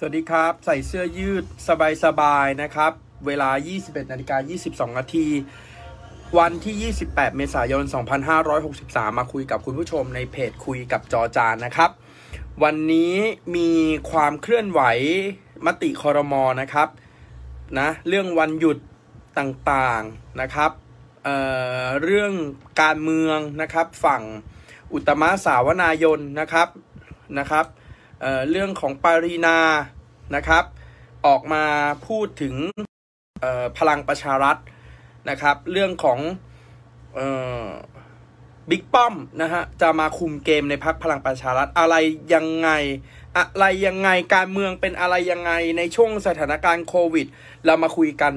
สวัสดีครับ ใส่เสื้อยืดสบาย ๆ นะครับ เวลา 21นาฬิกา22นาทีวันที่ 28 เมษายน 2563 มาคุยกับคุณผู้ชมในเพจคุยกับจอจานนะครับ วันนี้มีความเคลื่อนไหวมติคอรมอนะครับ นะ เรื่องวันหยุดต่างๆนะครับเเรื่องการเมืองนะครับฝั่งอุตมะสาวนายน นะครับนะครับเเรื่องของปารีนานะครับ ออกมาพูดถึงพลังประชารัฐนะครับ เรื่องของบิ๊กป้อมนะฮะ จะมาคุมเกมในพักพลังประชารัฐอะไรยังไง อะไรยังไงการเมืองเป็นอะไรยังไงในช่วงสถานการณ์โควิด เรามาคุยกัน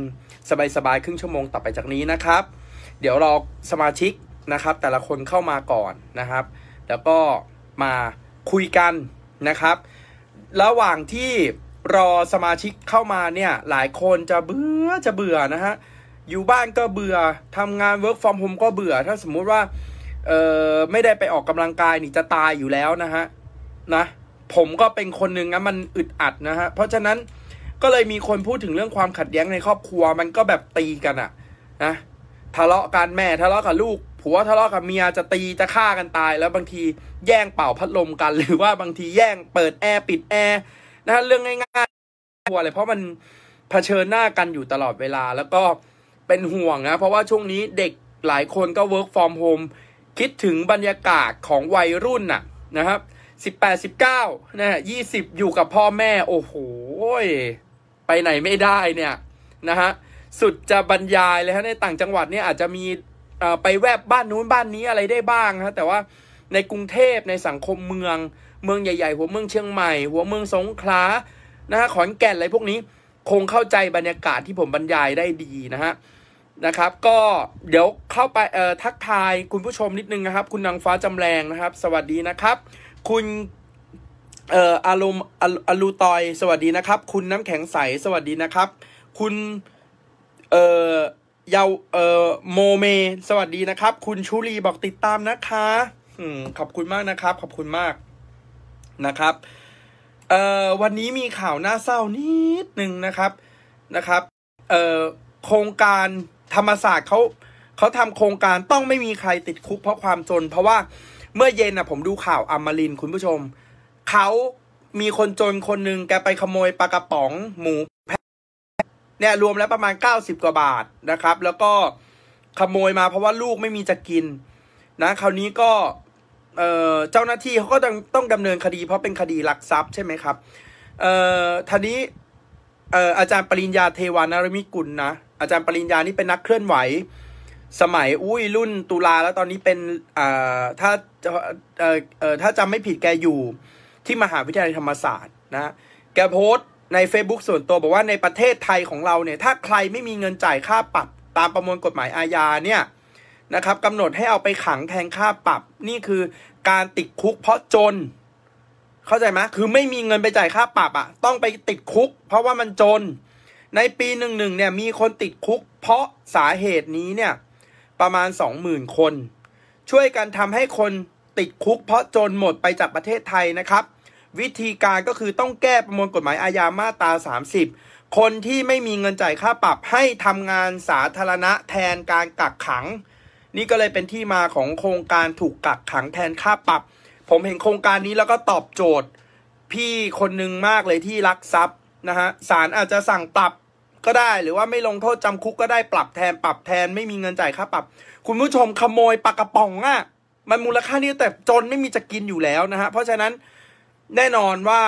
สบายสบายครึ่งชั่วโมงต่อไปจากนี้นะครับ เดี๋ยวรอสมาชิกนะครับแต่ละคนเข้ามาก่อนนะครับ แล้วก็มาคุยกันนะครับ ระหว่างที่รอสมาชิกเข้ามาเนี่ย หลายคนจะเบื่อจะเบื่อนะฮะ อยู่บ้านก็เบื่อทำงาน work from home ก็เบื่อ ถ้าสมมุติว่า เออไม่ได้ไปออกกำลังกายนี่จะตายอยู่แล้วนะฮะ นะ ผมก็เป็นคนหนึ่งนะมันอึดอัดนะฮะ เพราะฉะนั้นก็เลยมีคนพูดถึงเรื่องความขัดแย้งในครอบครัวมันก็แบบตีกันอะนะทะเลาะกันแม่ทะเลาะกับลูกผัวทะเลาะกับเมียจะตีจะฆ่ากันตายแล้วบางทีแย่งเป่าพัดลมกัน หรือว่าบางทีแย่งเปิดแอร์ปิดแอร์นะฮะเรื่องง่ายๆกัวเลยเพราะมันเผชิญหน้ากันอยู่ตลอดเวลาแล้วก็เป็นห่วงนะเพราะว่าช่วงนี้เด็กหลายคนก็เวิร์กฟอร์มโฮมคิดถึงบรรยากาศของวัยรุ่นน่ะนะครับสิบแปดสิบเก้านะยี่สิบอยู่กับพ่อแม่โอ้โหไปไหนไม่ได้เนี่ยนะฮะสุดจะบรรยายเลยฮะในต่างจังหวัดเนี่ยอาจจะมีไปแวบบ้านนู้นบ้านนี้อะไรได้บ้างฮะแต่ว่าในกรุงเทพในสังคมเมืองเมืองใหญ่ๆหัวเมืองเชียงใหม่ หัวเมืองสงขลานะฮะขอนแก่นอะไรพวกนี้คงเข้าใจบรรยากาศที่ผมบรรยายได้ดีนะฮะนะครับ ก็เดี๋ยวเข้าไปเอ่อทักทายคุณผู้ชมนิดนึงนะครับคุณนางฟ้าจำแรงนะครับ สวัสดีนะครับ คุณ เอ่ออารมณ์อลูตอย สวัสดีนะครับ คุณน้าแข็งใสสวัสดีนะครับ คุณเอ่อยาวเอ่อโมเม สวัสดีนะครับ คุณชุลีบอกติดตามนะคะอขอบคุณมากนะครับ ขอบคุณมากนะครับ เอ่อวันนี้มีข่าวน่าเศร้านิดหนึ่งนะครับนะครับ เอ่อโครงการธรรมศาสตร์เขาเขาทำโครงการต้องไม่มีใครติดคุก เพราะความจน เพราะว่า เมื่อเย็นนะผมดูข่าวอมรินคุณผู้ชมเขามีคนจนคนหนึ่งแกไปขโมยปลากระป๋องหมูเนี่ยรวมแล้วประมาณ 90 กว่าบาทนะครับแล้วก็ขโมยมาเพราะว่าลูกไม่มีจะกินนะคราวนี้ก็เเจ้าหน้าที่เขาก็ต้องดำเนินคดีเพราะเป็นคดีลักทรัพย์ใช่ไหมครับเอ่อทีนี้อาจารย์ปริญญาเทวานารมิกุลนะ อาจารย์ปริญญานี่เป็นนักเคลื่อนไหว สมัยอุ้ยรุ่น ตุลาแล้วตอนนี้เป็นถ้าถ้าจำไม่ผิดแกอยู่ที่มหาวิทยาลัยธรรมศาสตร์นะแกโพสตใน Facebook ส่วนตัวบอกว่าในประเทศไทยของเราเนี่ยถ้าใครไม่มีเงินจ่ายค่าปรับตามประมวลกฎหมายอาญาเนี่ยนะครับกำหนดให้เอาไปขังแทนค่าปรับนี่คือการติดคุกเพราะจน เข้าใจไหมคือไม่มีเงินไปจ่ายค่าปรับอะ่ะ ต้องไปติดคุก เพราะว่ามันจน ในปีหนึ่งหนึ่งเนี่ยมีคนติดคุก เพราะสาเหตุนี้เนี่ยประมาณสองหมื่นคน ช่วยกันทำให้คนติดคุก เพราะจนหมดไปจากประเทศไทยนะครับวิธีการก็คือต้องแก้ประมวลกฎหมายอาญามาตรา30 คนที่ไม่มีเงินจ่ายค่าปรับ ให้ทำงานสาธารณะแทนการกักขัง นี่ก็เลยเป็นที่มาของโครงการถูกกักขังแทนค่าปรับ ผมเห็นโครงการนี้แล้วก็ตอบโจทย์ พี่คนหนึ่งมากเลยที่รักทรัพย์นะฮะศาลอาจจะสั่งปรับก็ได้หรือว่าไม่ลงโทษจำคุก ก็ได้ปรับแทนปรับแทนไม่มีเงินจ่ายค่าปรับ คุณผู้ชมขโมยปากกระป๋องอะ่ะ มันมูลค่านี่แต่จนไม่มีจะกินอยู่แล้วนะฮะเพราะฉะนั้นแน่นอนว่า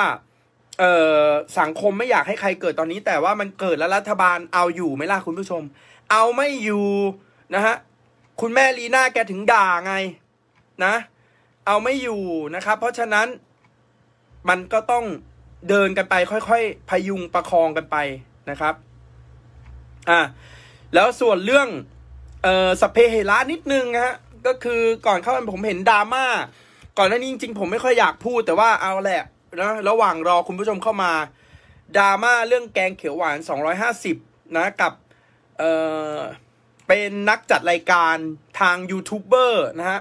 เออสังคมไม่อยากให้ใครเกิดตอนนี้ แต่ว่ามันเกิดแล้ว รัฐบาลเอาอยู่ไหมล่ะคุณผู้ชม เอาไม่อยู่นะฮะคุณแม่ลีน่าแกถึงด่าไงนะเอาไม่อยู่นะครับ เพราะฉะนั้นมันก็ต้องเดินกันไปค่อยๆพยุงประคองกันไปนะครับอ่าแล้วส่วนเรื่องเออสเปเฮรานิดนึงฮะก็คือก่อนเข้าผมเห็นดราม่าก่อนหน้านี้จริง ๆผมไม่ค่อยอยากพูดแต่ว่า เอาแหละนะระหว่างรอคุณผู้ชมเข้ามาดราม่า เรื่องแกงเขียวหวาน 250 นะ กับ เออเป็นนักจัดรายการทางยูทูบเบอร์นะฮะ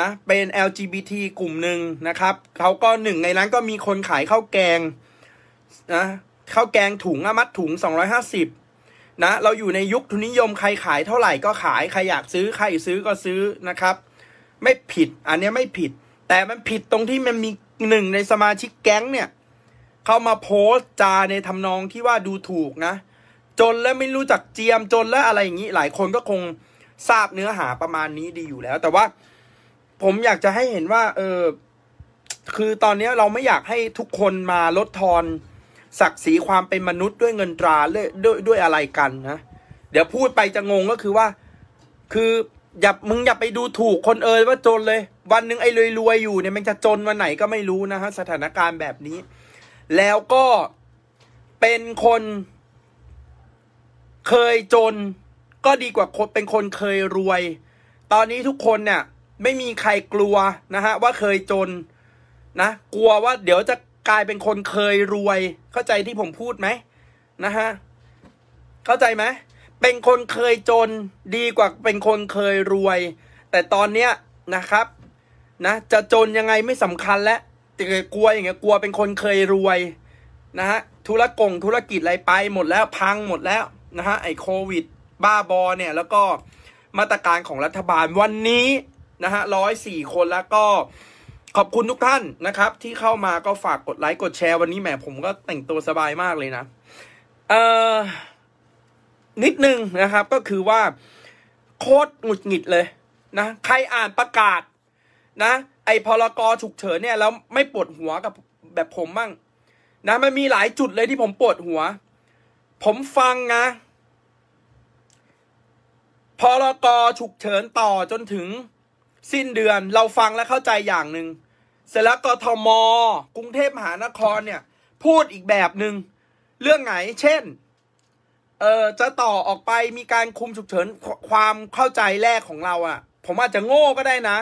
นะ เป็น LGBT กลุ่มหนึ่งนะครับ เขาก็หนึ่งในนั้นก็มีคนขายข้าวแกง นะข้าวแกงถุงอมัดถุง 250 นะ เราอยู่ในยุคทุนนิยม ใครขายเท่าไหร่ก็ขาย ใครอยากซื้อใครซื้อก็ซื้อนะครับไม่ผิด อันนี้ไม่ผิด แต่มันผิดตรงที่มันมีหนึ่งในสมาชิกแก๊งเนี่ย เข้ามาโพสต์จาในทำนองที่ว่าดูถูกนะจนแล้วไม่รู้จักเจียมจนแล้วอะไรอย่างนี้หลายคนก็คงทราบเนื้อหาประมาณนี้ดีอยู่แล้ว แต่ว่า ผมอยากจะให้เห็นว่า เออคือตอนนี้เราไม่อยากให้ทุกคนมาลดทอนศักดิ์ศรีความเป็นมนุษย์ด้วยเงินตราด้วยด้วยอะไรกันนะเดี๋ยวพูดไปจะงงก็คือว่า คืออย่ามึงอย่าไปดูถูกคนเอ่ยว่าจนเลย วันหนึ่งไอ้รวยๆอยู่เนี่ยมันจะจนวันไหนก็ไม่รู้นะฮะสถานการณ์แบบนี้ แล้วก็เป็นคน เคยจน ก็ดีกว่าคนเป็นคนเคยรวย ตอนนี้ทุกคนเนี่ย ไม่มีใครกลัวนะฮะว่าเคยจนนะกลัวว่า เดี๋ยวจะกลายเป็นคนเคยรวย เข้าใจที่ผมพูดไหมนะฮะเข้าใจไหมเป็นคนเคยจนดีกว่าเป็นคนเคยรวย แต่ตอนเนี้ยนะครับ นะ จะจนยังไงไม่สำคัญและวจะกลัวอย่างเงี้ยกลัวเป็นคนเคยรวยนะฮะธุรกง ธุรกิจอะไรไปหมดแล้วพังหมดแล้วนะฮะไอโควิดบ้าบอ เนี่ย แล้วก็มาตรการของรัฐบาลวันนี้นะฮะร้อยสี่คนแล้วก็ขอบคุณทุกท่านนะครับ ที่เข้ามาก็ฝากกดไลค์กดแชร์วันนี้แหมผมก็แต่งตัวสบายมากเลยนะ เออนิดนึงนะครับก็คือว่าโคตรหงุดหงิดเลยนะใครอ่านประกาศนะไอพลกฉุกเฉินเนี่ย แล้วไม่ปวดหัวกับแบบผมบ้างนะมันมีหลายจุดเลยที่ผมปวดหัว ผมฟังนะพลกฉุกเฉินต่อจนถึงสิ้นเดือนเราฟังและเข้าใจอย่างหนึ่ง เสร็จแล้วกทมกรุงเทพมหานครเนี่ย พูดอีกแบบหนึ่งเรื่องไหน เช่นเออจะต่อออกไปมีการคุมฉุกเฉินความเข้าใจแรกของเราอะ่ะ ผมอาจจะโง่ก็ได้นะ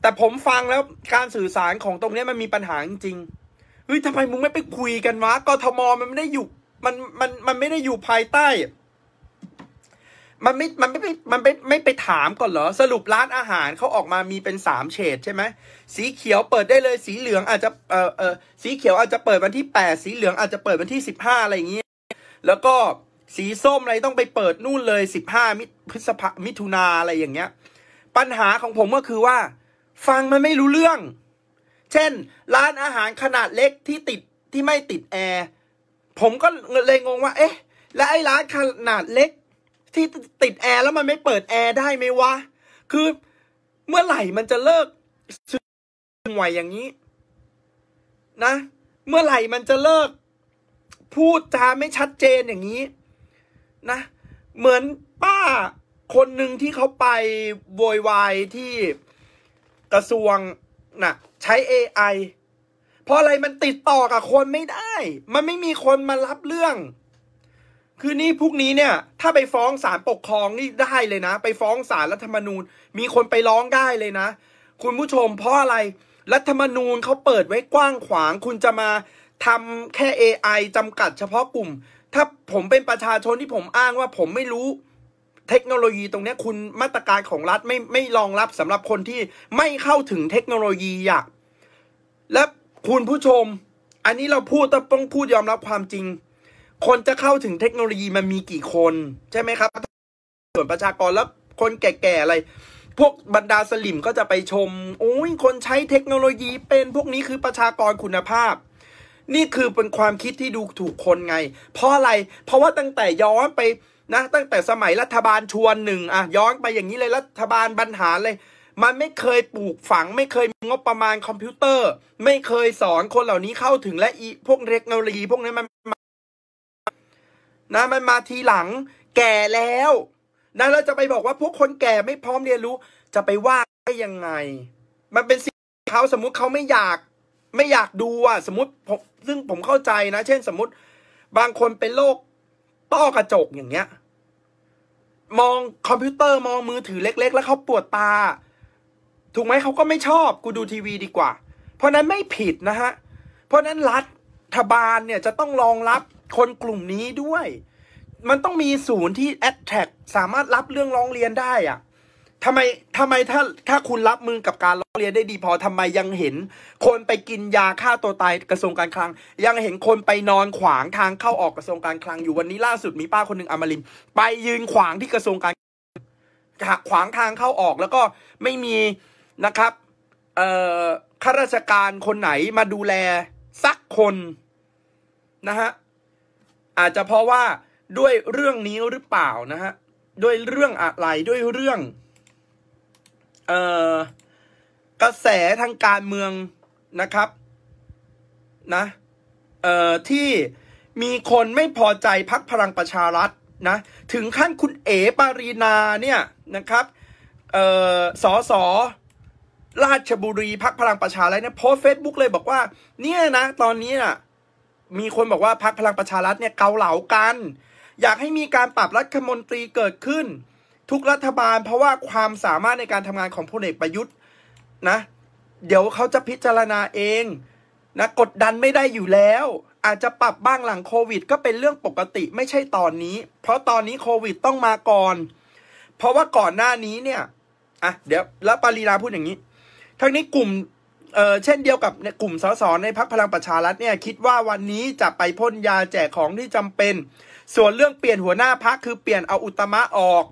แต่ผมฟังแล้วการสื่อสารของตรงนี้มันมีปัญหาจริงๆเฮ้ยทำไมมึงไม่ไปคุยกันวะกทมมันไม่ได้อยู่มันมันมันไม่ได้อยู่ภายใต้ มันไม่มันไม่มันไม่ไม่ไปถามก่อนเหรอสรุปร้านอาหารเขาออกมามีเป็นสามเฉดใช่ไหม สีเขียวเปิดได้เลยสีเหลืองอาจจะเออเออสีเขียวอาจจะเปิดวันที่แปดสีเหลืองอาจจะเปิดวันที่สิบห้าอะไรอย่างเงี้ยแล้วก็สีส้มอะไรต้องไปเปิดนู่นเลย15มิพฤษภามิถุนาอะไรอย่างเงี้ย ปัญหาของผมก็คือว่า ฟังมันไม่รู้เรื่อง เช่น ร้านอาหารขนาดเล็กที่ติดที่ไม่ติดแอร์ผมก็เลยงงว่า เอ๊ะ แลวไอ้ร้านขนาดเล็ก ที่ติดแอร์แล้วมันไม่เปิดแอร์ได้ไหมวะคือเมื่อไหร่มันจะเลิกห่วยอย่างนี้ นะ เมื่อไหร่มันจะเลิกพูดจาไม่ชัดเจนอย่างนี้นะ เหมือนป้าคนหนึ่งที่เขาไป โวยวายที่กระทรวงนะ่ะ ใช้ AI เพราะอะไรมันติดต่อกับคนไม่ได้ มันไม่มีคนมารับเรื่อง คือนี่พวกนี้เนี่ย ถ้าไปฟ้องศาลปกครองนี่ได้เลยนะ ไปฟ้องศาลรัฐธรรมนูญ มีคนไปร้องได้เลยนะ คุณผู้ชมเพราะอะไร รัฐธรรมนูญเขาเปิดไว้กว้างขวางคุณจะมาทำแค่ AI จำกัดเฉพาะกลุ่ม ถ้าผมเป็นประชาชนที่ผมอ้างว่าผมไม่รู้ เทคโนโลยีตรงนี้คุณมาตรการของรัฐไม่ไม่รองรับสำหรับคนที่ไม่เข้าถึงเทคโนโลยีอยากและคุณผู้ชม อันนี้เราพูดต้องพูดยอมรับความจริง คนจะเข้าถึงเทคโนโลยีมันมีกี่คนใช่ไหมครับ ส่วนประชากรแล้วคนแก่ๆอะไร พวกบรรดาสลิมก็จะไปชมโอ้ยคนใช้เทคโนโลยีเป็นพวกนี้คือประชากรคุณภาพนี่คือเป็นความคิดที่ดูถูกคนไง เพราะอะไร เพราะว่าตั้งแต่ย้อนไปนะ ตั้งแต่สมัยรัฐบาลชวนหนึ่งอะย้อนไปอย่างนี้เลยรัฐบาลบรรหารเลย มันไม่เคยปลูกฝัง ไม่เคยมีงบประมาณคอมพิวเตอร์ ไม่เคยสอนคนเหล่านี้เข้าถึงและอีพวกเทคโนโลยีพวกนี้มันนะ มันมาทีหลัง แก่แล้วนะเราจะไปบอกว่าพวกคนแก่ไม่พร้อมเรียนรู้ จะไปว่าได้ยังไง มันเป็นสิ่งเขาสมมุติเขาไม่อยากไม่อยากดูอ่ะ สมมติผมซึ่งผมเข้าใจนะ เช่นสมมติ บางคนเป็นโรคต้อกระจกอย่างเงี้ย มองคอมพิวเตอร์มองมือถือเล็กๆ แล้วเขาปวดตา ถูกไหมเขาก็ไม่ชอบกูดูทีวีดีกว่า เพราะนั้นไม่ผิดนะฮะ เพราะนั้นรัฐบาลเนี่ยจะต้องรองรับคนกลุ่มนี้ด้วย มันต้องมีศูนย์ที่แอดแท็กสามารถรับเรื่องร้องเรียนได้อะทำไมทำไมถ้าถ้าคุณรับมือกับการล้อเลียนได้ดีพอทำไมยังเห็น คนไปกินยาฆ่าตัวตายกระทรวงการคลัง ยังเห็นคนไปนอนขวางทางเข้าออกกระทรวงการคลังอยู่วันนี้ล่าสุดมีป้าคนหนึ่งอมรินไปยืนขวางที่กระทรวงการขวางทางเข้าออกแล้วก็ไม่มีนะครับข้าราชการคนไหนมาดูแลสักคนนะฮะอาจจะเพราะว่าด้วยเรื่องนี้หรือเปล่านะฮะด้วยเรื่องอะไรด้วยเรื่องเอ่อกระแสทางการเมืองนะครับนะเอ่อที่มีคนไม่พอใจพักพลังประชารัฐนะ ถึงขั้นคุณเอ๋ปารีนาเนี่ยนะครับ เอ่อสอสอราชบุรีพักพลังประชารัฐเนี่ยโพสเฟซบุ๊กเลยบอกว่า เนี่ยนะ ตอนนี้นะ่ะมีคนบอกว่าพักพลังประชารัฐเนี่ยเกาเหลากัน อยากให้มีการปรับรัฐมนตรีเกิดขึ้นทุกรัฐบาลเพราะว่าความสามารถในการทำงานของพลเอกประยุทธ์นะ เดี๋ยวเขาจะพิจารณาเองนะกดดันไม่ได้อยู่แล้ว อาจจะปรับบ้างหลังโควิด ก็เป็นเรื่องปกติไม่ใช่ตอนนี้ เพราะตอนนี้โควิดต้องมาก่อน เพราะว่าก่อนหน้านี้เนี่ยอ่ะเดี๋ยวแล้วปารีลาพูดอย่างนี้ ทั้งนี้กลุ่มเออเช่นเดียวกับกลุ่มสสในพักพลังประชารัฐเนี่ยคิดว่าวันนี้จะไปพ่นยาแจกของที่จำเป็น ส่วนเรื่องเปลี่ยนหัวหน้าพักคือเปลี่ยนเอาอุตมะออก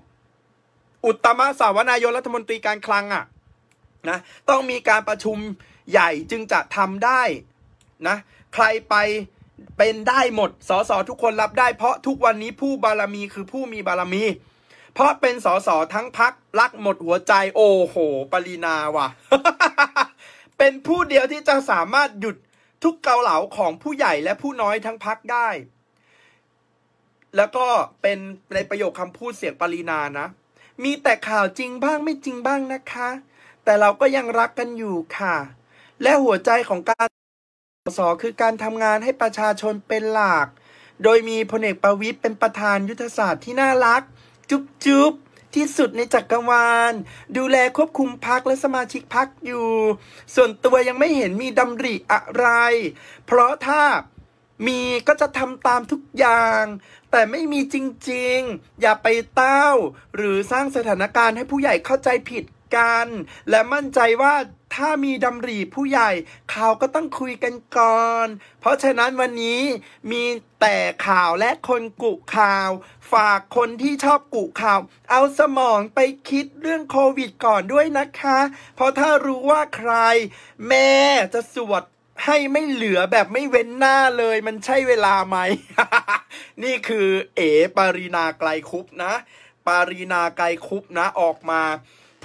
อุตมะสาวนายกรัฐมนตรีการคลังอ่ะนะ ต้องมีการประชุมใหญ่จึงจะทำได้นะ ใครไปเป็นได้หมด สสทุกคนรับได้ เพราะทุกวันนี้ผู้บารมีคือผู้มีบารมี เพราะเป็นสสทั้งพักรักหมดหัวใจโอ้โหปรีนาว่ะ เป็นผู้เดียวที่จะสามารถหยุดทุกเกาเหลาของผู้ใหญ่และผู้น้อยทั้งพักได้ แล้วก็เป็นในประโยคคำพูดเสียงปรีนานะมีแต่ข่าวจริงบ้างไม่จริงบ้างนะคะ แต่เราก็ยังรักกันอยู่ค่ะ และหัวใจของการสอคือการทำงานให้ประชาชนเป็นหลักโดยมีพลเอกประวิทย์เป็นประธานยุทธศาสตร์ที่น่ารัก จุ๊บจุ๊บที่สุดในจักกรวาล ดูแลควบคุมพักและสมาชิกพักอยู่ ส่วนตัวยังไม่เห็นมีดำริอะไร เพราะถ้ามีก็จะทำตามทุกอย่าง แต่ไม่มีจริงๆ อย่าไปเต้า หรือสร้างสถานการณ์ให้ผู้ใหญ่เข้าใจผิดกัน และมั่นใจว่าถ้ามีดำรีผู้ใหญ่ข่าวก็ต้องคุยกันก่อน เพราะฉะนั้นวันนี้มีแต่ข่าวและคนกุข่าว ฝากคนที่ชอบกุข่าว เอาสมองไปคิดเรื่องโควิดก่อนด้วยนะคะ เพราะถ้ารู้ว่าใคร แม่จะสวดให้ไม่เหลือแบบไม่เว้นหน้าเลยมันใช่เวลาไหมนี่คือ เอ๋ปารีนาไกลคุปนะ ปารีนาไกลคุปนะออกมา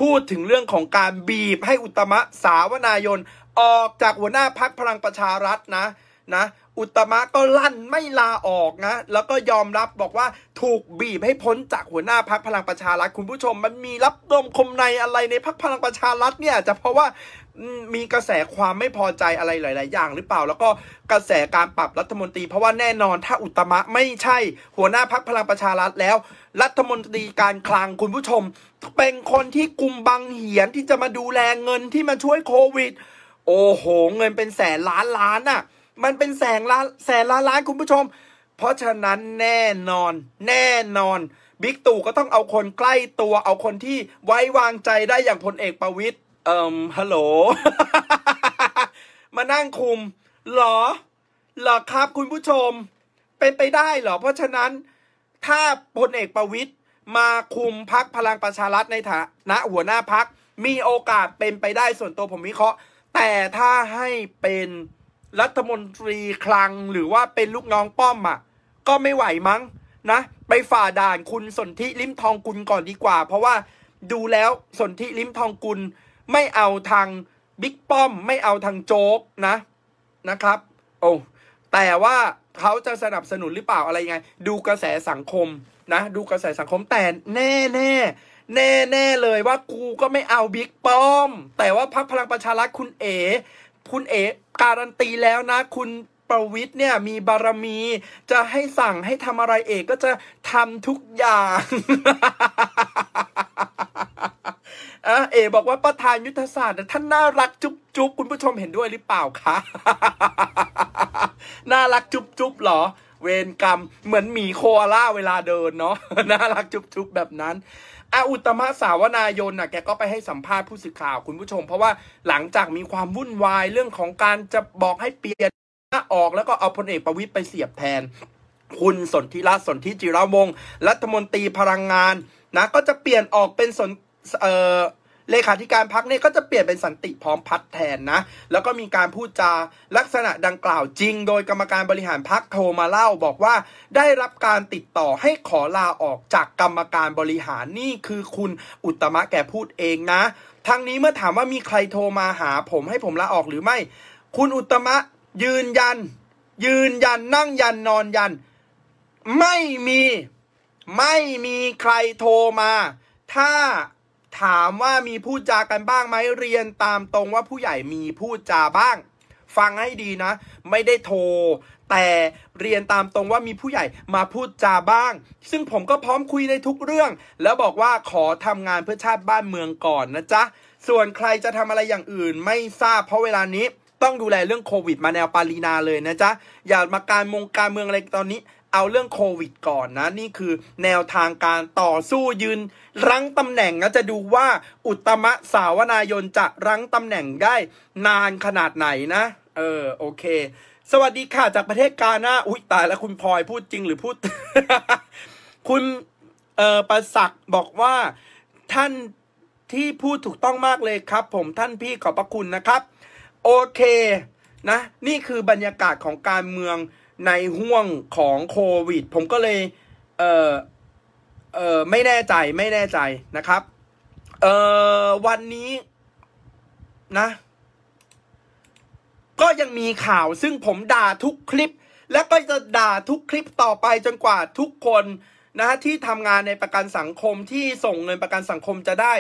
พูดถึงเรื่องของการบีบให้อุตมะสาวนายน ออกจากหัวหน้าพักพลังประชารัฐนะนะอุตมะก็ลั่นไม่ลาออกนะ แล้วก็ยอมรับบอกว่าถูกบีบให้พ้นจากหัวหน้าพักพลังประชารัฐคุณผู้ชมมันมีรับดมคมในอะไรในพักพลังประชารัฐเนี่ยจะเพราะว่า มีกระแสความไม่พอใจอะไรหลาย ๆ อย่าง หรือเปล่าแล้วก็กระแสการปรับรัฐมนตรี เพราะว่าแน่นอนถ้าอุตมะไม่ใช่ หัวหน้าพักพลังประชารัฐแล้ว รัฐมนตรีการคลังคุณผู้ชม เป็นคนที่กุมบังเหียนที่จะมาดูแลเงินที่มาช่วยโควิด โอ้โหเงินเป็นแสนล้านล้านอะ่ะมันเป็นแสงล้าน แสนล้านล้านคุณผู้ชม เพราะฉะนั้นแน่นอน แน่นอน บิ๊กตู่ก็ต้องเอาคนใกล้ตัว เอาคนที่ไว้วางใจได้อย่างพลเอกประวิตยเอิมฮัลโหล มานั่งคุมหรอหรอครับคุณผู้ชม เป็นไปได้หรอ เพราะฉะนั้น ถ้าพลเอกประวิตยมาคุมพักพลังประชารัฐในฐานะหัวหน้าพัก มีโอกาสเป็นไปได้ส่วนตัวผมวิเคราะห์ แต่ถ้าให้เป็นรัฐมนตรีคลังหรือว่าเป็นลูกน้องป้อมอ่ะก็ไม่ไหวมั้งนะ ไปฝ่าด่านคุณสนธิลิมทองกุลก่อนดีกว่า เพราะว่าดูแล้วสนธิลิมทองกุลไม่เอาทางบิ๊กป้อม ไม่เอาทางโจ๊กนะนะครับ โอ้แต่ว่าเขาจะสนับสนุนหรือเปล่าอะไรงไง ดูกระแสสังคมนะดูกระแสสังคม แต่แน่แน่แน่แน่เลยว่ากูก็ไม่เอาบิ๊กป้อม แต่ว่าพักพลังประชารัฐคุณเอ๋คุณเอ๋การันตีแล้วนะ คุณประวิทย์เนี่ย มีบารมีจะให้สั่งให้ทำอะไรเอกก็จะทำทุกอย่าง เอ บอกว่าประธานยุทธศาสตร์ท่านน่ารักจุ๊บจุ๊บคุณผู้ชมเห็นด้วยหรือเปล่าคะ น่ารักจุ๊บจุ๊บหรอ เวรกรรมเหมือนหมีโคอาล่าเวลาเดินเนาะน่ารักจุ๊บจุ๊บแบบนั้นอาอุตมะสาวนายนน่ะแกก็ไปให้สัมภาษณ์ผู้สื่อข่าวคุณผู้ชม เพราะว่าหลังจากมีความวุ่นวายเรื่องของการจะบอกให้เปลี่ยนนออกแล้วก็เอาพลเอกประวิตยไปเสียบแทน คุณสนธิรัตน์สนธิจิรวงศ์รัฐมนตรีพลังงานนะ ก็จะเปลี่ยนออกเป็นสนเอ่อเลขาธิการพักเนี่ยก็จะเปลี่ยนเป็นสันติพร้อมพัฒแทนนะ แล้วก็มีการพูดจาลักษณะดังกล่าวจริง โดยกรรมการบริหารพักโทรมาเล่าบอกว่าได้รับการติดต่อให้ขอลาออกจากกรรมการบริหารนี่คือคุณอุตมะแกพูดเองนะทางนี้เมื่อถามว่ามีใครโทรมาหา ผมให้ผมลาออกหรือไม่ คุณอุตมะ ยืนยัน ยืนยัน นั่งยันนอนยัน ไม่มีไม่มีใครโทรมา ถ้าถามว่ามีพูดจากันบ้างไหมเรียนตามตรงว่าผู้ใหญ่มีพูดจาบ้าง ฟังให้ดีนะ ไม่ได้โทรแต่เรียนตามตรงว่ามีผู้ใหญ่มาพูดจาบ้าง ซึ่งผมก็พร้อมคุยในทุกเรื่อง แล้วบอกว่าขอทำงานเพื่อชาติบ้านเมืองก่อนนะจ๊ะส่วนใครจะทำอะไรอย่างอื่นไม่ทราบเพราะเวลานี้ ต้องดูแลเรื่องโควิดมาแนวปารีนาเลยนะจ๊ะอย่ามาการมงการเมืองอะไรตอนนี้เอาเรื่องโควิด ก่อนนะ นี่คือแนวทางการต่อสู้ยืน รั้งตำแหน่งนะจะดูว่า อุตมะสาวนายนจะรั้งตำแหน่งได้นานขนาดไหนนะ เออ โอเค สวัสดีค่ะ จากประเทศกาหน้าอุ้ยตายแล้ว คุณพลอยพูดจริงหรือพูด คุณ เออประศักบอกว่าท่านที่พูดถูกต้องมากเลยครับ ผมท่านพี่ขอบพระคุณนะครับ โอเคนะนี่คือบรรยากาศของการเมืองในห่วงของโควิดผมก็เลย เออเออไม่แน่ใจไม่แน่ใจนะครับ เออวันนี้ นะ ก็ยังมีข่าวซึ่งผมด่าทุกคลิป และก็จะด่าทุกคลิปต่อไปจนกว่าทุกคนนะที่ทำงานในประกันสังคมที่ส่งเงินประกันสังคมจะได้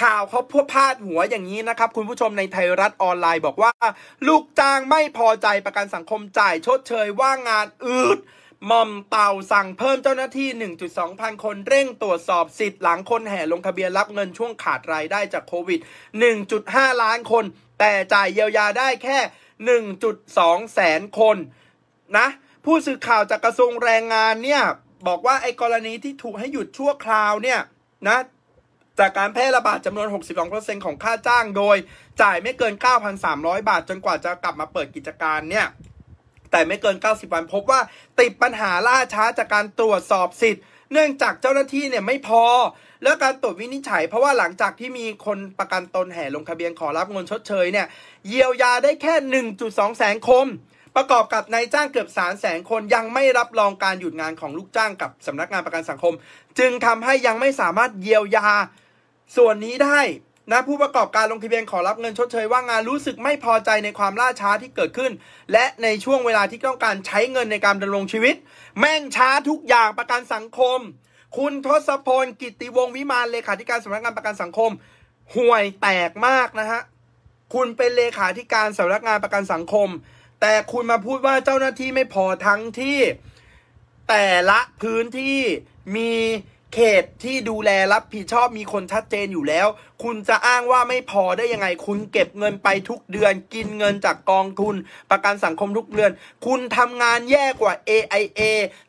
ข่าวเขาพวพาดหัวอย่างนี้นะครับ คุณผู้ชมในไทยรัฐออนไลน์บอกว่าลูกจ้างไม่พอใจประกันสังคมจ่ายชดเชยว่างงานอืดมอมเต่าสั่งเพิ่มเจ้าหน้าที่ 1.2 พันคน เร่งตรวจสอบสิทธิ์หลังคนแห่ลงทะเบียนรับเงินช่วงขาดรายได้จากโควิด 1.5 ล้านคน แต่จ่ายเยียวยาได้แค่ 1.2 แสนคนนะผู้สื่อข่าวจากกระทรวงแรงงานเนี่ยบอกว่าไอ้กรณีที่ถูกให้หยุดชั่วคราวเนี่ยนะจากการแพร่ระบาดจำนวน 62%ของค่าจ้างโดย จ่ายไม่เกิน 9,300 บาท จนกว่าจะกลับมาเปิดกิจการเนี่ยแต่ไม่เกิน 90 วันพบว่า ติดปัญหาล่าช้าจากการตรวจสอบสิทธิ์ เนื่องจากเจ้าหน้าที่เนี่ยไม่พอ และการตรวจวินิจฉัยเพราะว่าหลังจากที่มีคนประกันตนแห่ลงทะเบียนขอรับเงินชดเชยเนี่ยเยียวยาได้แค่ 1.2 แสนคนประกอบกับนายจ้างเกือบสามแสนคนยังไม่รับรองการหยุดงานของลูกจ้างกับสำนักงานประกันสังคม จึงทำให้ยังไม่สามารถเยียวยาส่วนนี้ได้นะผู้ประกอบการลงทะเบียนขอรับเงินชดเชยว่างงานรู้สึกไม่พอใจในความล่าช้าที่เกิดขึ้น และในช่วงเวลาที่ต้องการใช้เงินในการดำรงชีวิต แม่งช้าทุกอย่างประกันสังคม คุณทศพลกิติวงวิมานเลขาธิการสำนักงานประกันสังคม ห่วยแตกมากนะฮะ คุณเป็นเลขาธิการสำนักงานประกันสังคม แต่คุณมาพูดว่าเจ้าหน้าที่ไม่พอทั้งที่แต่ละพื้นที่มีเขตที่ดูแลรับผิดชอบมีคนชัดเจนอยู่แล้ว คุณจะอ้างว่าไม่พอได้ยังไง คุณเก็บเงินไปทุกเดือน กินเงินจากกองทุน ประกันสังคมทุกเดือน คุณทำงานแย่กว่า AIA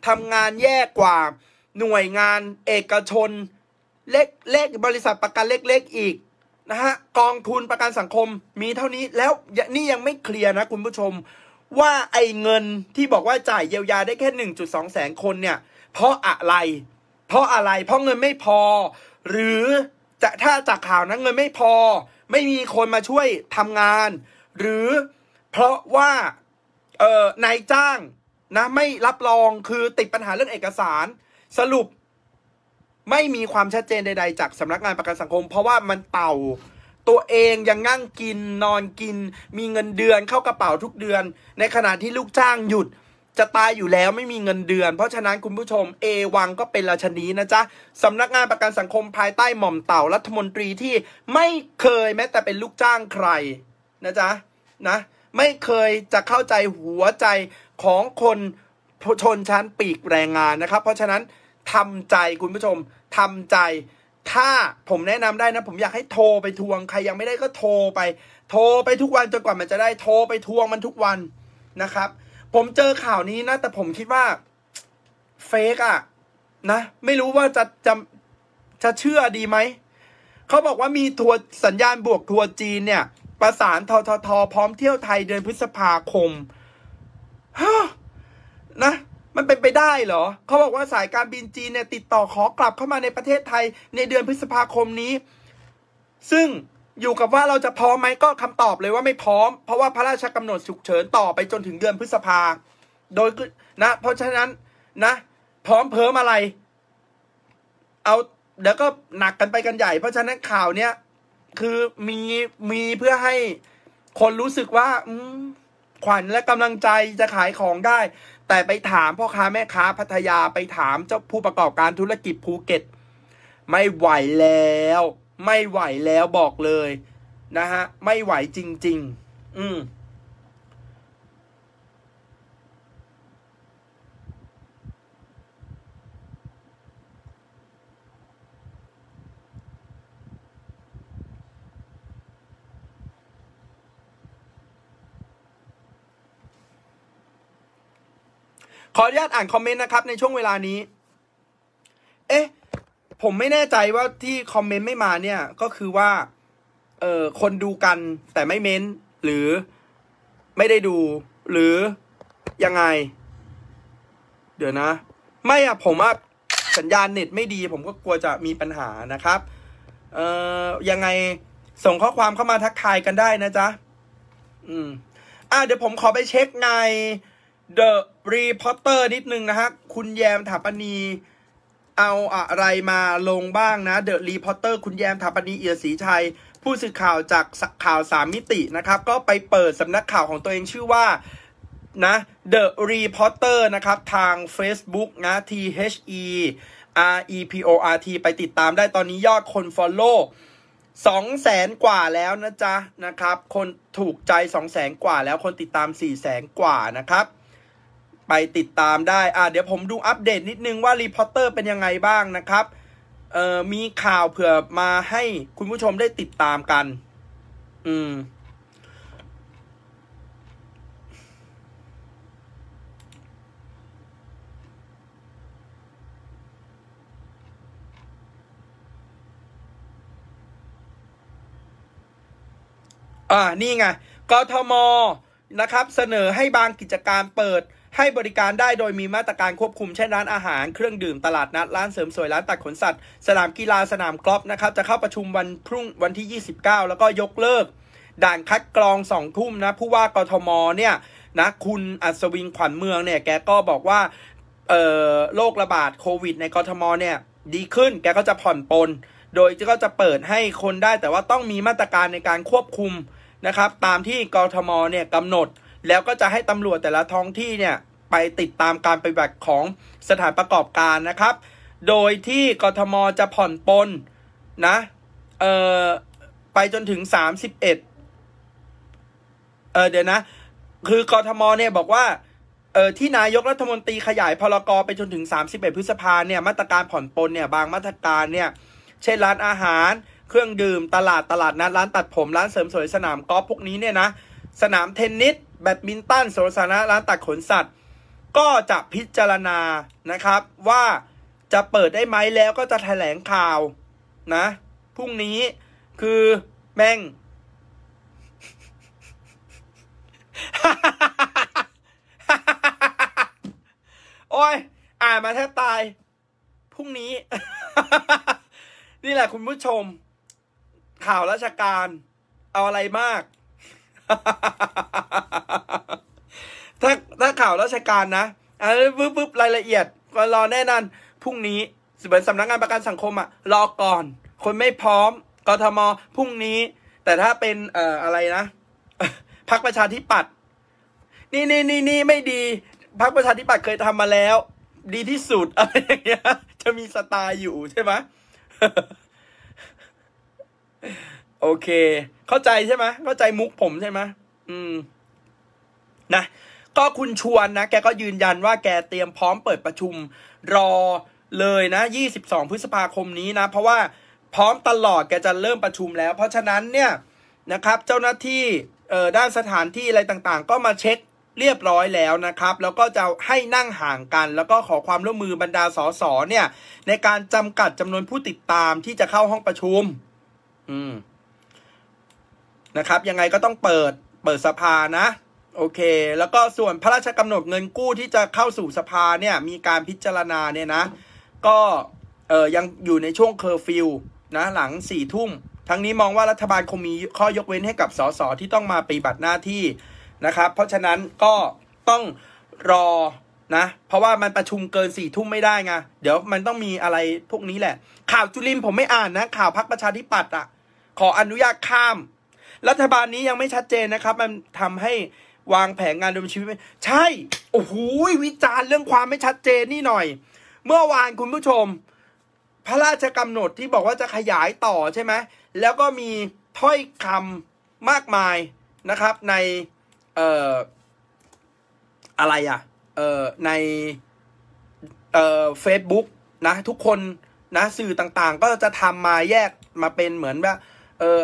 ทำงานแย่กว่า หน่วยงานเอกชน เล็กๆบริษัทประกันเล็กๆอีกนะฮะกองทุนประกันสังคมมีเท่านี้แล้วนี่ยังไม่เคลียร์นะคุณผู้ชมว่าไอ้เงินที่บอกว่าจ่ายเยียวยาได้แค่1.2แสนคนเนี่ยเพราะอะไรเพราะอะไร เพราะเงินไม่พอ หรือจะถ้าจากข่าวนั้นเงินไม่พอ ไม่มีคนมาช่วยทำงาน หรือเพราะว่าเอ่อนายจ้างนะไม่รับรอง คือติดปัญหาเรื่องเอกสาร สรุปไม่มีความชัดเจนใดๆจากสำนักงานประกันสังคม เพราะว่ามันเต่าตัวเองยังนั่งกินนอนกิน มีเงินเดือนเข้ากระเป๋าทุกเดือน ในขณะที่ลูกจ้างหยุดจะตายอยู่แล้วไม่มีเงินเดือนเพราะฉะนั้นคุณผู้ชม เอวังก็เป็นราชนีนะจ๊ะสำนักงานประกันสังคมภายใต้หม่อมเต่ารัฐมนตรีที่ไม่เคยแม้แต่เป็นลูกจ้างใคร นะจ๊ะ นะ ไม่เคยจะเข้าใจหัวใจของคนชนชั้นปีกแรงงานนะครับ เพราะฉะนั้นทำใจ คุณผู้ชมทำใจ ถ้าผมแนะนำได้นะ ผมอยากให้โทรไปทวงใครยังไม่ได้ก็โทรไป โทรไปทุกวันจนกว่ามันจะได้โทรไปทวงมันทุกวันนะครับผมเจอข่าวนี้นะ แต่ผมคิดว่าเฟกอะนะไม่รู้ว่าจะจะ จะเชื่อดีไหม เขาบอกว่ามีทัวร์สัญญาณบวกทัวร์จีนเนี่ย ประสานทททพร้อมเที่ยวไทยเดือนพฤษภาคมฮะนะ มันเป็นไปได้เหรอ เขาบอกว่าสายการบินจีนเนี่ย ติดต่อขอกลับเข้ามาในประเทศไทย ในเดือนพฤษภาคมนี้ ซึ่งอยู่กับว่าเราจะพร้อมไหมก็คำตอบเลยว่าไม่พร้อม เพราะว่าพระราชกำหนดฉุกเฉินต่อไปจนถึงเดือนพฤษภาโดยนะเพราะฉะนั้นนะ พร้อมเพิ่มอะไรเอาเดี๋ยวก็หนักกันไปกันใหญ่ เพราะฉะนั้นข่าวเนี้ยคือมีมีเพื่อให้คนรู้สึกว่าขวัญและกำลังใจจะขายของได้ แต่ไปถามพ่อค้าแม่ค้า พัทยาไปถามเจ้าผู้ประกอบการธุรกิจภูเก็ต ไม่ไหวแล้วไม่ไหวแล้วบอกเลยนะฮะ ไม่ไหวจริงๆอืมขออนุญาตอ่านคอมเมนต์นะครับ ในช่วงเวลานี้ เอ๊ะผมไม่แน่ใจว่าที่คอมเมนต์ไม่มาเนี่ยก็คือว่า เอ่อคนดูกันแต่ไม่เม้น หรือไม่ได้ดู หรือยังไง เดี๋ยวนะ ไม่อะผมอะสัญญาณเน็ตไม่ดีผมก็กลัวจะมีปัญหานะครับ เอ่อ ยังไงส่งข้อความเข้ามาทักทายกันได้นะจ๊ะอืม อ่าเดี๋ยวผมขอไปเช็คใน The Reporter นิดนึงนะฮะ คุณแยมถาปณีเอาอะไรมาลงบ้างนะเดอะรีพอร์เตอร์คุณแยมถาปนีเอียศรีชัย ผู้สื่อข่าวจากข่าวสามมิตินะครับ ก็ไปเปิดสำนักข่าวของตัวเองชื่อว่านะเดอะรีพอร์เตอร์นะครับ ทาง Facebook นะ T H E R E P O R T ไปติดตามได้ตอนนี้ยอดคนฟอลโล่สองแสนกว่าแล้วนะจ๊ะนะครับคนถูกใจสองแสนกว่าแล้วคนติดตามสี่แสนกว่านะครับไปติดตามได้ อ่า เดี๋ยวผมดูอัปเดตนิด นึงว่า รีพอร์เตอร์เป็นยังไงบ้างนะครับ เอ่อ มีข่าวเผื่อมาให้คุณผู้ชมได้ติดตามกัน อืม อ่า นี่ ไง กทม นะครับ เสนอให้บางกิจการเปิดให้บริการได้โดยมีมาตรการควบคุม เช่นร้านอาหาร เครื่องดื่มตลาดนัด ร้านเสริมสวยร้านตัดขนสัตว์ สนามกีฬาสนามกอล์ฟนะครับจะเข้าประชุมวันพรุ่งวันที่ 29 แล้วก็ยกเลิก ด่านคัดกรองสองทุ่มนะผู้ว่ากทมเนี่ยนะคุณอัศวินขวัญเมืองเนี่ยแกก็บอกว่าเอ่อโรคระบาดโควิดในกทมเนี่ยดีขึ้นแกก็จะผ่อนปลนโดยก็จะเปิดให้คนได้ แต่ว่าต้องมีมาตรการในการควบคุมนะครับตามที่กทมเนี่ยกำหนดแล้วก็จะให้ตำรวจแต่ละท้องที่เนี่ยไปติดตามการปฏิบัติของสถานประกอบการนะครับ โดยที่กทมจะผ่อนปลนนะ เอ่อ ไปจนถึง 31เออเดี๋ยวนะ คือกทมเนี่ยบอกว่า เออที่นายกรัฐมนตรีขยายพลกรไปจนถึง 31 พฤษภาเนี่ยมาตรการผ่อนปลนเนี่ยบางมาตรการเนี่ย เช่นร้านอาหาร เครื่องดื่ม ตลาด ตลาดนัด ร้านตัดผม ร้านเสริมสวย สนามกอล์ฟพวกนี้เนี่ยนะ สนามเทนนิสแบดมินตันสวนสาธารณะร้านตัดขนสัตว์ ก็จะพิจารณานะครับ ว่าจะเปิดได้ไหมแล้วก็จะแถลงข่าว นะ พรุ่งนี้ คือ แม่ง โอ้ย อ่านมาแทบตาย พรุ่งนี้ นี่แหละคุณผู้ชม ข่าวราชการ เอาอะไรมากถ้าถ้าข่าวราชการนะอันนี้ปุ๊บปุ๊บรายละเอียด ก็รอแน่นอนพรุ่งนี้สำนักงานประกันสังคมอะรอก่อน คนไม่พร้อมกทมพรุ่งนี้ แต่ถ้าเป็นเอ่ออะไรนะพักประชาธิปัตย์นี่นี่นี่นี่ไม่ดี พักประชาธิปัตย์เคยทำมาแล้ว ดีที่สุดอะไรอย่างเงี้ยจะมีสไตล์อยู่ใช่ไหมโอเค เข้าใจใช่ไหมเข้าใจมุกผมใช่ไหมอืม นะ ก็คุณชวนนะ แกก็ยืนยันว่าแกเตรียมพร้อมเปิดประชุมรอเลยนะ 22 พฤษภาคมนี้นะเพราะว่า พร้อมตลอดแกจะเริ่มประชุมแล้ว เพราะฉะนั้นเนี่ยนะครับ เจ้าหน้าที่ เออ่ด้านสถานที่อะไรต่างๆ ก็มาเช็คเรียบร้อยแล้วนะครับ แล้วก็จะให้นั่งห่างกัน แล้วก็ขอความร่วมมือบรรดาสสเนี่ย ในการจำกัดจำนวนผู้ติดตามที่จะเข้าห้องประชุม อืมนะครับ ยังไงก็ต้องเปิดเปิดสภานะ โอเค แล้วก็ส่วนพระราชกำหนดเงินกู้ที่จะเข้าสู่สภาเนี่ย มีการพิจารณาเนี่ยนะ ก็ เออยังอยู่ในช่วงเคอร์ฟิวนะ หลังสี่ทุ่มทั้งนี้มองว่ารัฐบาลคงมีข้อยกเว้นให้กับ สสที่ต้องมาปฏิบัติหน้าที่ นะครับ เพราะฉะนั้นก็ต้องรอ นะ เพราะว่ามันประชุมเกินสี่ทุ่มไม่ได้ไงเดี๋ยวมันต้องมีอะไรพวกนี้แหละข่าวจุลินผมไม่อ่านนะข่าวพักประชาธิปัตย์อ่ะขออนุญาตข้ามรัฐบาลนี้ยังไม่ชัดเจนนะครับ มันทำให้วางแผนงานดำเนินชีวิตใช่ โอ้โหวิจารณ์เรื่องความไม่ชัดเจนนี่หน่อย เมื่อวานคุณผู้ชม พระราชกำหนดที่บอกว่าจะขยายต่อใช่ไหม แล้วก็มีถ้อยคำมากมายนะครับใน เอ่อะไรอ่ะ เอ่อ ใน เอ่อเฟซบุ๊กนะ ทุกคนนะสื่อต่างๆ ก็จะทำมาแยกมาเป็นเหมือนว่า เออ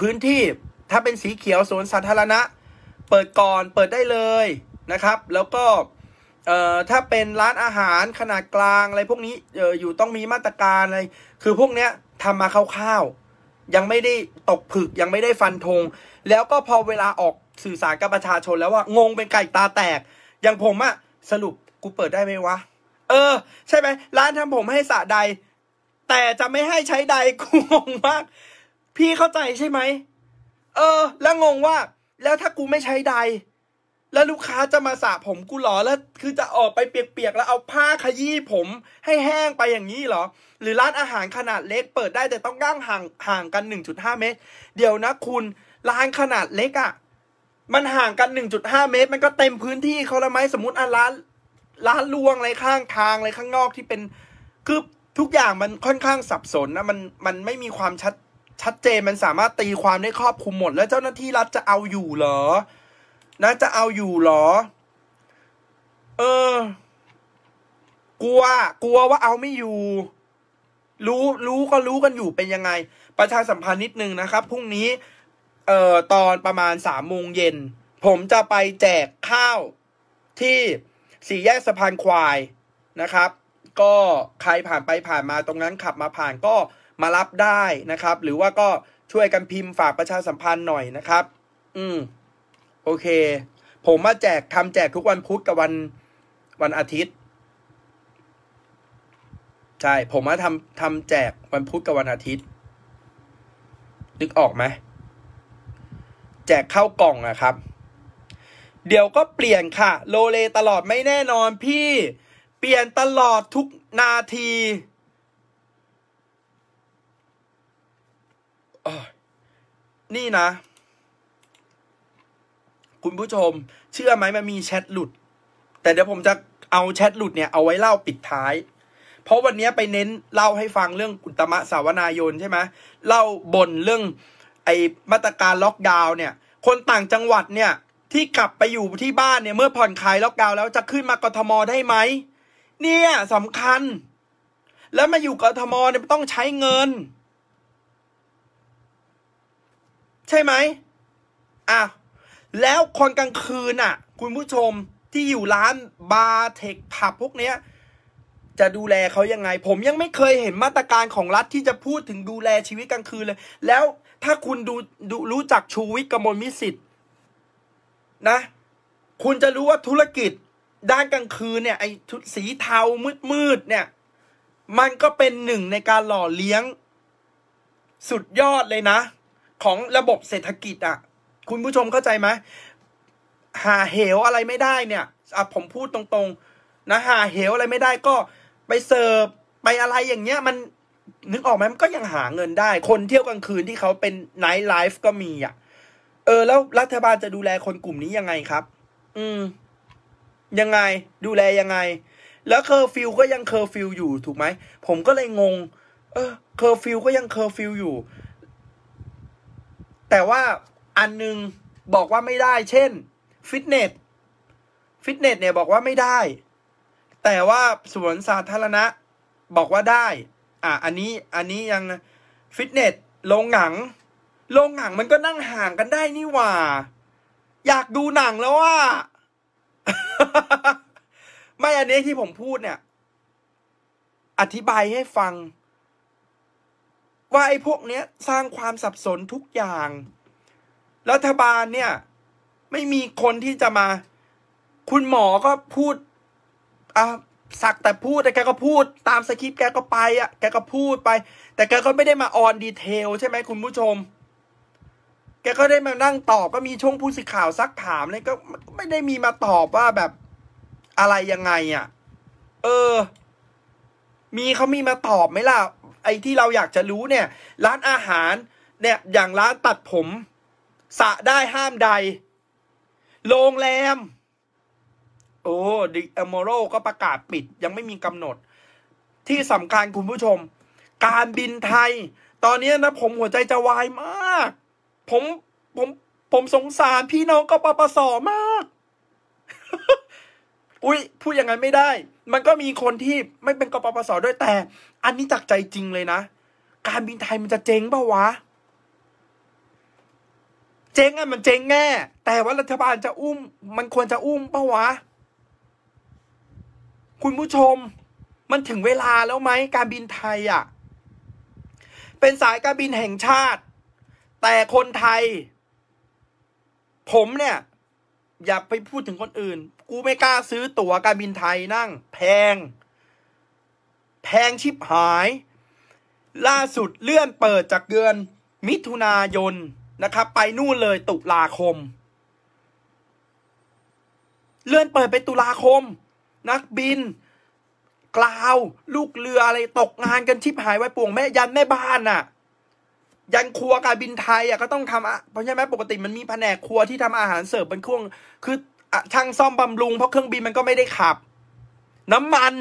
พื้นที่ถ้าเป็นสีเขียวสวนสาธารณะ เปิดก่อนเปิดได้เลยนะครับ แล้วก็ถ้าเป็นร้านอาหารขนาดกลางอะไรพวกนี้ออยู่ต้องมีมาตรการอะไร คือพวกเนี้ยทำมาคร่าวๆยังไม่ได้ตกผึก ยังไม่ได้ฟันธง แล้วก็พอเวลาออกสื่อสารกับประชาชน แล้วว่างงเป็นไก่ตาแตกอย่างผมอะสรุปกูเปิดได้ไหมวะเออ ใช่ไหมร้านทำผมให้สะใดแต่จะไม่ให้ใช้ใดกูงงมากพี่เข้าใจใช่ไหม เออ แล้วงงว่า แล้วถ้ากูไม่ใช้ใด แล้วลูกค้าจะมาสระผมกูหรอ แล้วคือจะออกไปเปียกๆ แล้วเอาผ้าขยี้ผมให้แห้งไปอย่างนี้หรอ หรือร้านอาหารขนาดเล็ก เปิดได้แต่ต้องก้างห่างห่างกัน1.5เมตรเดี๋ยวนะ คุณ ร้านขนาดเล็กอะ่ะ มันห่างกัน1.5เมตร มันก็เต็มพื้นที่เขาละไหมสมมติอ่ะร้านร้านลวงอะไรข้างทางอะไรข้างนอกที่เป็น คือทุกอย่างมันค่อนข้างสับสนนะ มันมันไม่มีความชัดชัดเจนมันสามารถตีความได้ครอบคลุมหมด แล้วเจ้าหน้าที่รัฐจะเอาอยู่เหรอนะจะเอาอยู่เหรอ เออ กลัว กลัวว่าเอาไม่อยู่ รู้ รู้ก็รู้กันอยู่เป็นยังไง ประชาสัมพันธ์นิดนึงนะครับ พรุ่งนี้ เอ่อตอนประมาณสามโมงเย็น ผมจะไปแจกข้าวที่สี่แยกสะพานควายนะครับ ก็ใครผ่านไปผ่านมาตรงนั้นขับมาผ่านก็มารับได้นะครับ หรือว่าก็ช่วยกันพิมพ์ฝากประชาสัมพันธ์หน่อยนะครับ อืม โอเค ผมมาแจกทำแจกทุกวันพุธกับวันวันอาทิตย์ใช่ผมมาทำทำแจกวันพุธกับวันอาทิตย์ นึกออกไหมแจกเข้ากล่องนะครับ เดี๋ยวก็เปลี่ยนค่ะ โลเลตลอดไม่แน่นอนพี่เปลี่ยนตลอดทุกนาทีนี่นะ คุณผู้ชมเชื่อไหมมันมีแชทหลุด แต่เดี๋ยวผมจะเอาแชทหลุดเนี่ย เอาไว้เล่าปิดท้าย เพราะวันนี้ไปเน้นเล่าให้ฟังเรื่องอุตมะสาวนายนใช่ไหมเล่าบนเรื่อง ไอมาตรการล็อกดาวน์เนี่ย คนต่างจังหวัดเนี่ย ที่กลับไปอยู่ที่บ้านเนี่ย เมื่อผ่อนคลายล็อกดาวน์แล้วจะขึ้นมากทมได้ไหม เนี่ยสำคัญ แล้วมาอยู่กทมเนี่ยต้องใช้เงินใช่ไหม อ่ะ แล้วคนกลางคืนอ่ะ คุณผู้ชมที่อยู่ร้านบาร์เทคผับพวกเนี้ย จะดูแลเขายังไง ผมยังไม่เคยเห็นมาตรการของรัฐที่จะพูดถึงดูแลชีวิตกลางคืนเลย แล้วถ้าคุณดูดูรู้จักชูวิทย์กมลมิสิทธิ์นะ คุณจะรู้ว่าธุรกิจด้านกลางคืนเนี่ย ไอ้สีเทามืดๆเนี่ย มันก็เป็นหนึ่งในการหล่อเลี้ยง สุดยอดเลยนะของระบบเศรษฐกิจอ่ะ คุณผู้ชมเข้าใจไหมหาเหวอะไรไม่ได้เนี่ย อ่ะผมพูดตรง ๆ นะ หาเหวอะไรไม่ได้ก็ไปเสิร์ฟไปอะไรอย่างเงี้ย มันนึกออกไหมมันก็ยังหาเงินได้ คนเที่ยวกลางคืนที่เขาเป็นไนท์ไลฟ์ก็มีอ่ะ เออแล้วรัฐบาลจะดูแลคนกลุ่มนี้ยังไงครับ อืม ยังไงดูแลยังไง แล้วเคอร์ฟิวก็ยังเคอร์ฟิวอยู่ ถูกไหมผมก็เลยงง เออเคอร์ฟิวก็ยังเคอร์ฟิวอยู่แต่ว่าอันนึง บอกว่าไม่ได้ เช่นฟิตเนสฟิตเนสเนี่ย บอกว่าไม่ได้ แต่ว่าสวนสาธารณะ บอกว่าได้ อ่ะอันนี้อันนี้ยัง ฟิตเนสโรงหนังโรงหนังมันก็นั่งห่างกันได้นี่หว่าอยากดูหนังแล้วว่าไม่อันนี้ที่ผมพูดเนี่ย อธิบายให้ฟังว่าไอ้พวกเนี้ยสร้างความสับสนทุกอย่าง รัฐบาลเนี่ย ไม่มีคนที่จะมา คุณหมอก็พูด อ่ะสักแต่พูดแต่แกก็พูดตามสคริปต์แกก็ไปอ่ะแกก็พูดไปแต่แกก็ไม่ได้มาออนดีเทลใช่ไหมคุณผู้ชม แกก็ได้มานั่งตอบก็มีช่วงผู้สื่อข่าวซักถามเลยก็ไม่ได้มีมาตอบว่าแบบอะไรยังไงอ่ะ เออ มีเขามีมาตอบไหมล่ะไอ้ที่เราอยากจะรู้เนี่ย ร้านอาหาร เนี่ย อย่างร้านตัดผม สะได้ห้ามใดโรงแรม โอ้ ดิเอมโรก็ประกาศปิด ยังไม่มีกำหนด ที่สำคัญคุณผู้ชม การบินไทย ตอนนี้นะ ผมหัวใจจะวายมาก ผมผมผมสงสารพี่น้องกปปสมาก อุ้ยพูดอย่างนั้นไม่ได้มันก็มีคนที่ไม่เป็นกปปสด้วยแต่อันนี้จากใจจริงเลยนะ การบินไทยมันจะเจ๊งปะวะ เจ๊งอะมันเจ๊งแน่แต่ว่ารัฐบาลจะอุ้ม มันควรจะอุ้มปะวะ คุณผู้ชมมันถึงเวลาแล้วไหมการบินไทยอะเป็นสายการบินแห่งชาติ แต่คนไทย ผมเนี่ย อย่าไปพูดถึงคนอื่นกูไม่กล้าซื้อตั๋วการบินไทยนั่ง แพง แพงชิบหาย ล่าสุดเลื่อนเปิดจากเดือนมิถุนายนนะครับ ไปนู่นเลยตุลาคม เลื่อนเปิดไปตุลาคม นักบิน กล่าวลูกเรืออะไรตกงานกันชิบหายไว้ป่วงแม่ยันแม่บ้านน่ะยันครัวการบินไทยอ่ะก็ต้องทำเพราะใช่ไหมปกติมันมีแผนกครัวที่ทำอาหารเสิร์ฟเป็นเครื่องคือช่างซ่อมบำรุง เพราะเครื่องบินมันก็ไม่ได้ขับ น้ำมัน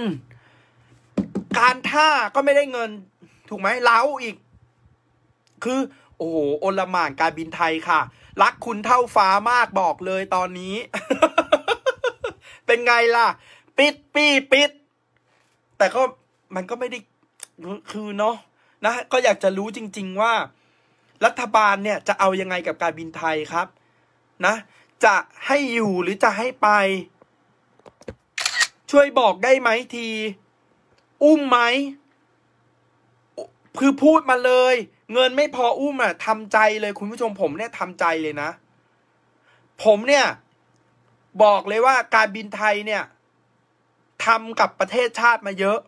การท่าก็ไม่ได้เงิน ถูกไหมเล้าอีก คือ โอ้โหโอลมานการบินไทยค่ะ รักคุณเท่าฟ้ามากบอกเลยตอนนี้ เป็นไงล่ะ ปิดปีปิด แต่ก็มันก็ไม่ได้ คือเนาะนะ ก็อยากจะรู้จริง ๆ ว่า รัฐบาลเนี่ย จะเอายังไงกับการบินไทยครับ นะจะให้อยู่หรือจะให้ไป ช่วยบอกได้ไหมที อุ้มไหมคือพูดมาเลย เงินไม่พออุ้มอะทำใจเลยคุณผู้ชมผมเนี่ยทำใจเลยนะผมเนี่ย บอกเลยว่าการบินไทยเนี่ยทำกับประเทศชาติมาเยอะ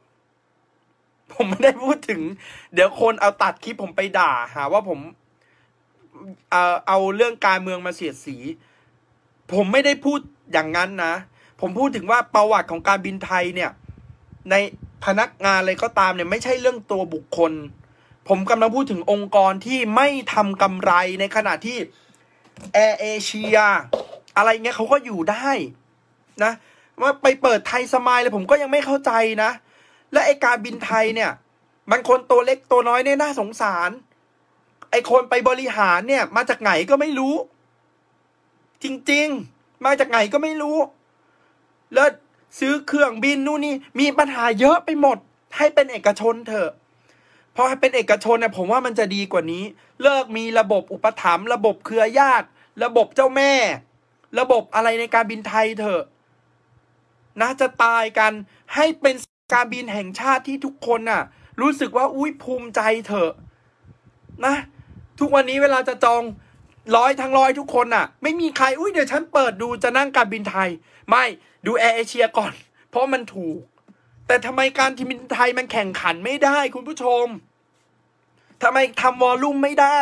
ผมไม่ได้พูดถึง เดี๋ยวคนเอาตัดคลิปผมไปด่า หา ว่าผมเอเอาเรื่องการเมืองมาเสียดสีผมไม่ได้พูดอย่างนั้นนะ ผมพูดถึงว่าประวัติของการบินไทยเนี่ย ในพนักงานอะไรก็ตามเนี่ย ไม่ใช่เรื่องตัวบุคคล ผมกำลังพูดถึงองค์กรที่ไม่ทำกำไรในขณะที่แอร์เอเชีย อะไรเงี้ยเขาก็อยู่ได้นะว่าไปเปิดไทยสมายเลยผมก็ยังไม่เข้าใจนะ และไอการบินไทยเนี่ยบางคนตัวเล็กตัวน้อยเนี่ยน่าสงสาร ไอคนไปบริหารเนี่ย มาจากไหนก็ไม่รู้จริง ๆ มาจากไหนก็ไม่รู้ แล้วซื้อเครื่องบินนู่นนี่มีปัญหาเยอะไปหมด ให้เป็นเอกชนเถอะพอให้เป็นเอกชนเนี่ยผมว่ามันจะดีกว่านี้ เลิกมีระบบอุปถัมภ์ระบบเครือญาติระบบเจ้าแม่ ระบบอะไรในการบินไทยเถอะนะจะตายกัน ให้เป็นการบินแห่งชาติที่ทุกคนน่ะ รู้สึกว่าอุ้ยภูมิใจเถอะนะ ทุกวันนี้เวลาจะจองร้อยทั้งร้อยทุกคนน่ะ ไม่มีใครอุ้ยเดี๋ยวฉันเปิดดูจะนั่งการบินไทย ไม่ดูแอร์เอเชียก่อน เพราะมันถูก แต่ทำไมการที่บินไทยมันแข่งขันไม่ได้คุณผู้ชม ทำไมทำวอลลุ่มไม่ได้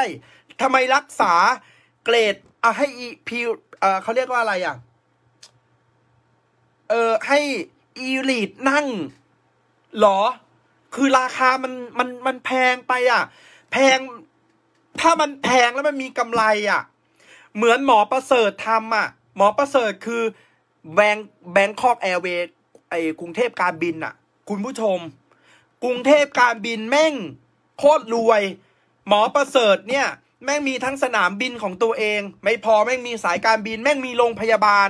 ทำไมรักษาเกรดอ่ะให้อีพีเเขาเรียกว่าอะไรอ่ะ เออให้อีลีดนั่งหรอ คือราคามันมันมันแพงไปอ่ะ แพงถ้ามันแพงแล้วมันมีกำไรอ่ะ เหมือนหมอประเสริฐทำอ่ะ หมอประเสริฐคือแบงแบงคอกแอร์เวย์ไอ้กรุงเทพการบินอ่ะ คุณผู้ชม กรุงเทพการบินแม่งโคตรรวย หมอประเสริฐเนี่ยแม่งมีทั้งสนามบินของตัวเอง ไม่พอแม่งมีสายการบิน แม่งมีโรงพยาบาล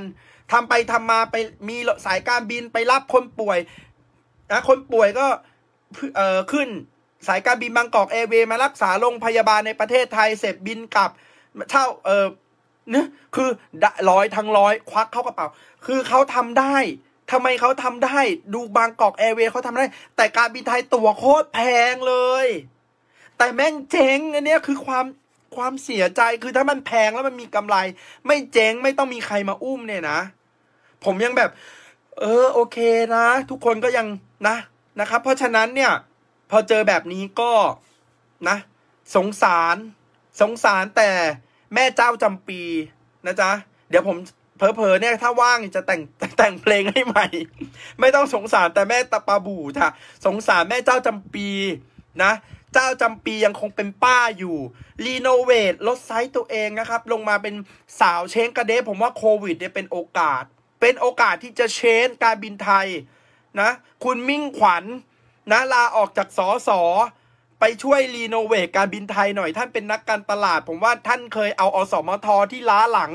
ทำไปทำมาไปมีสายการบินไปรับคนป่วยนะคนป่วยก็เอ่อขึ้นสายการบินบางกอกแอร์เวมารักษาโรงพยาบาลในประเทศไทยเสร็จบินกลับ เช่า เออนี่คือร้อยทั้งร้อย ควักเข้ากระเป๋าคือเขาทำได้ทำไมเขาทำได้ ดูบางกอกแอร์เวย์เขาทำได้ แต่การบินไทยตั๋วโคตรแพงเลย แต่แม่งเจ๊งอันนี้คือความความเสียใจคือถ้ามันแพงแล้วมันมีกำไร ไม่เจ๊งไม่ต้องมีใครมาอุ้มเนี่ยนะ ผมยังแบบ เออโอเคนะทุกคนก็ยังนะนะครับเพราะฉะนั้นเนี่ยพอเจอแบบนี้ก็นะสงสารสงสารแต่แม่เจ้าจำปีนะจ๊ะ เดี๋ยวผม เพอเพอเนี่ยถ้าว่างจะแต่งแต่งเพลงให้ใหม่ ไม่ต้องสงสารแต่แม่ตะปาบูจ้ะสงสารแม่เจ้าจำปีนะเจ้าจำปียังคงเป็นป้าอยู่รีโนเวทลดไซส์ตัวเองนะครับ ลงมาเป็นสาวเชงกระเดผมว่าโควิดเนี่ยเป็นโอกาส เป็นโอกาสที่จะเชนการบินไทยนะคุณมิ่งขวัญนะลาออกจากสอสอไปช่วยรีโนเวทการบินไทยหน่อย ท่านเป็นนักการตลาดผมว่าท่านเคยเอาอสมทที่ล้าหลัง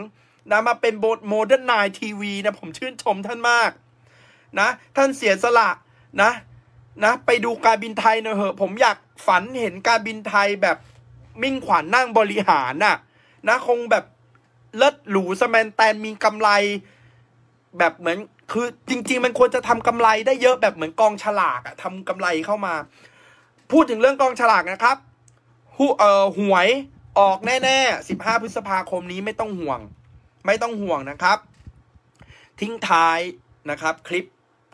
นะมาเป็นโมเดิร์นไนทีวีนะผมชื่นชมท่านมากนะท่านเสียสละนะนะไปดูการบินไทยหน่อยเหอะผมอยากฝันเห็นการบินไทยแบบมิ่งขวัญนนั่งบริหารน่ะนะคงแบบเลิศหรูสแมนแตนมีกำไรแบบเหมือนคือจริงๆ มันควรจะทำกำไรได้เยอะแบบเหมือนกองฉลากอะทำกำไรเข้ามา พูดถึงเรื่องกองฉลากนะครับหูเอ่อหวยออกแน่ๆ 15พฤษภาคมนี้ไม่ต้องห่วงไม่ต้องห่วงนะครับ ทิ้งท้ายนะครับ คลิป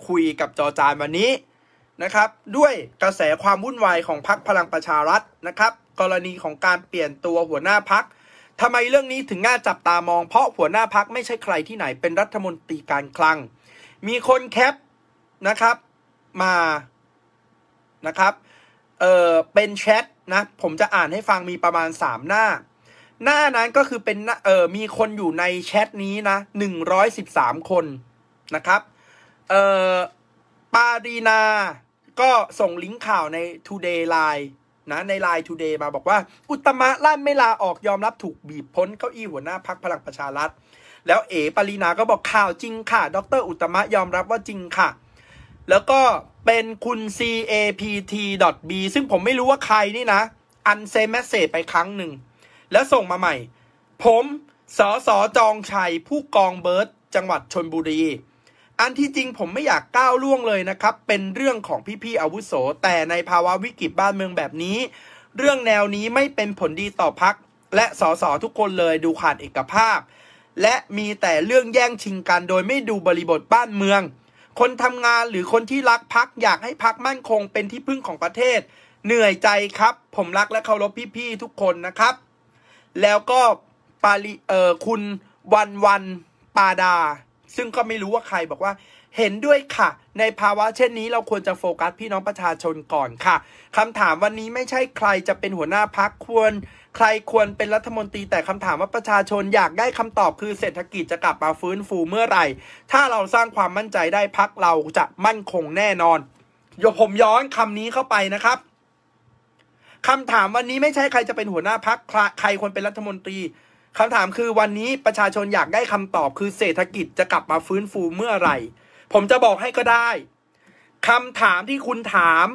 คุยกับจอจานวันนี้นะครับ ด้วยกระแสความวุ่นวายของพักพลังประชารัฐนะครับ กรณีของการเปลี่ยนตัวหัวหน้าพักทำไมเรื่องนี้ถึงน่าจับตามองเพราะหัวหน้าพักไม่ใช่ใครที่ไหนเป็นรัฐมนตรีการคลังมีคนแคป นะครับ มา นะครับ เออเป็นแชทนะ ผมจะอ่านให้ฟังมีประมาณ 3 หน้า หน้านั้นก็คือเป็น เออมีคนอยู่ในแชทนี้นะ 113 คน นะครับ เออปาดีนา ก็ส่งลิงก์ข่าวใน Today Line นะ ใน Line Today มาบอกว่า อุตมะลั่นไม่ลาออกยอมรับถูกบีบพ้นเก้าอี้หัวหน้าพักพลังประชารัฐแล้วเอ๋ปรีนาก็บอกข่าวจริงค่ะ ดร อุตมะ ยอมรับว่าจริงค่ะ แล้วก็เป็นคุณ capt.b ซึ่งผมไม่รู้ว่าใครนี่นะ อันเซมเมสเซจไปครั้งหนึ่งแล้วส่งมาใหม่ ผมสอสอจองชัยผู้กองเบิร์ตจังหวัดชนบุรี อันที่ จริงผมไม่อยากก้าวล่วงเลยนะครับ เป็นเรื่องของพี่ๆอาวุโส แต่ในภาวะวิกฤตบ้านเมืองแบบนี้ เรื่องแนวนี้ไม่เป็นผลดีต่อพักและสสทุกคนเลยดูขาดเอกภาพและมีแต่เรื่องแย่งชิงกันโดยไม่ดูบริบทบ้านเมือง คนทำงานหรือคนที่รักพักอยากให้พักมั่นคงเป็นที่พึ่งของประเทศ เหนื่อยใจครับ ผมรักและเคารพพี่ๆทุกคนนะครับ แล้วก็ปาลีเออคุณวันวันปาดา ซึ่งก็ไม่รู้ว่าใครบอกว่าเห็นด้วยค่ะ ในภาวะเช่นนี้เราควรจะโฟกัสพี่น้องประชาชนก่อนค่ะ คำถามวันนี้ไม่ใช่ใครจะเป็นหัวหน้าพักควร ใครควรเป็นรัฐมนตรี แต่คำถามว่าประชาชนอยากได้คำตอบคือ เศรษฐกิจจะกลับมาฟื้นฟูเมื่อไหร่ ถ้าเราสร้างความมั่นใจได้พักเราจะมั่นคงแน่นอนโยผมย้อนคำนี้เข้าไปนะครับคำถามวันนี้ไม่ใช่ใคร จะเป็นหัวหน้าพักใครควรเป็นรัฐมนตรีคำถามคือวันนี้ประชาชนอยากได้คำตอบคือเศรษฐกิจจะกลับมาฟื้นฟูเมื่อไหร่ผมจะบอกให้ก็ได้คำถามที่คุณถาม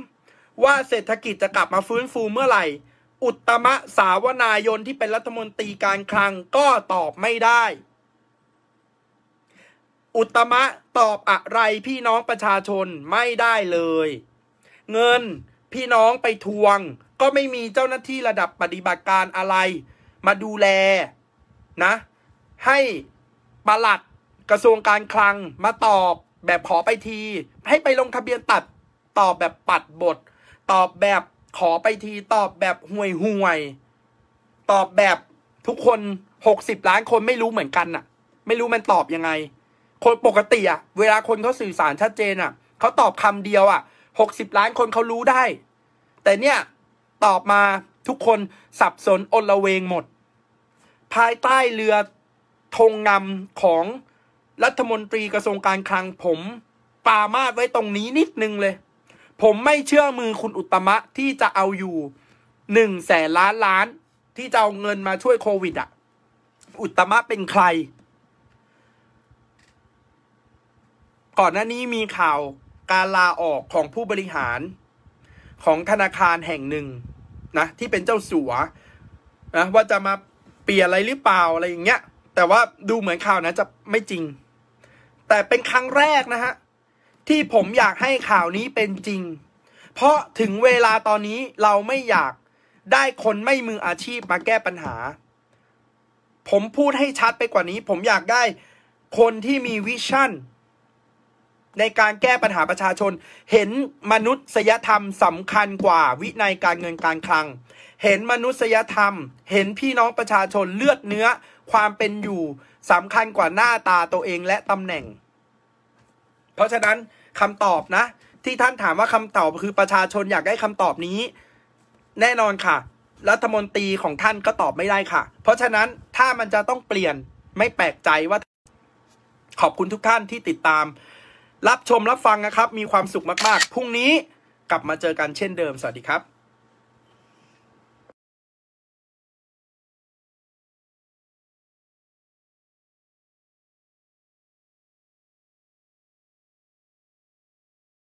ว่าเศรษฐกิจจะกลับมาฟื้นฟูเมื่อไหร่ อุตมะสาวนายนที่เป็นรัฐมนตรีการคลังก็ตอบไม่ได้ อุตมะตอบอะไรพี่น้องประชาชนไม่ได้เลย เงินพี่น้องไปทวง ก็ไม่มีเจ้าหน้าที่ระดับปฏิบัติการอะไร มาดูแลนะ ให้ประหลัดกระทรวงการคลังมาตอบแบบขอไปทีให้ไปลงทะเบียนตัด ตอบแบบปัดบท ตอบแบบขอไปทีตอบแบบห่วยห่วยตอบแบบทุกคนหกสิบล้านคนไม่รู้เหมือนกันน่ะ ไม่รู้มันตอบยังไง คนปกติอะเวลาคนเขาสื่อสารชัดเจนอะเขาตอบคำเดียวอะหกสิบล้านคนเขารู้ได้ แต่เนี่ยตอบมาทุกคนสับสนอนละเวงหมด ภายใต้เรือธงงำของรัฐมนตรีกระทรวงการคลัง ผมปามาดไว้ตรงนี้นิดนึงเลย ผมไม่เชื่อมือคุณอุตมะที่จะเอาอยู่หนึ่งแสนล้านล้าน ที่จะเอาเงินมาช่วยโควิดอ่ะ อุตมะเป็นใคร ก่อนหน้านี้มีข่าวการลาออกของผู้บริหารของธนาคารแห่งหนึ่งนะ ที่เป็นเจ้าสัวนะ ว่าจะมาเปลี่ยนอะไรหรือเปล่าอะไรอย่างเงี้ยแต่ว่าดูเหมือนข่าวนะ จะไม่จริงแต่เป็นครั้งแรกนะฮะ ที่ผมอยากให้ข่าวนี้เป็นจริง เพราะถึงเวลาตอนนี้เราไม่อยากได้คนไม่มืออาชีพมาแก้ปัญหา ผมพูดให้ชัดไปกว่านี้ผมอยากได้คนที่มีวิชั่น ในการแก้ปัญหาประชาชน เห็นมนุษยธรรมสำคัญกว่า วินัยการเงินการคลัง เห็นมนุษยธรรม เห็นพี่น้องประชาชนเลือดเนื้อความเป็นอยู่สำคัญกว่าหน้าตาตัวเองและตำแหน่ง เพราะฉะนั้นคำตอบนะ ที่ท่านถามว่าคำตอบคือประชาชนอยากได้คำตอบนี้ แน่นอนค่ะ รัฐมนตรีของท่านก็ตอบไม่ได้ค่ะ เพราะฉะนั้นถ้ามันจะต้องเปลี่ยนไม่แปลกใจว่า ขอบคุณทุกท่านที่ติดตาม รับชมรับฟังนะครับ มีความสุขมากๆพรุ่งนี้กลับมาเจอกันเช่นเดิม สวัสดีครับ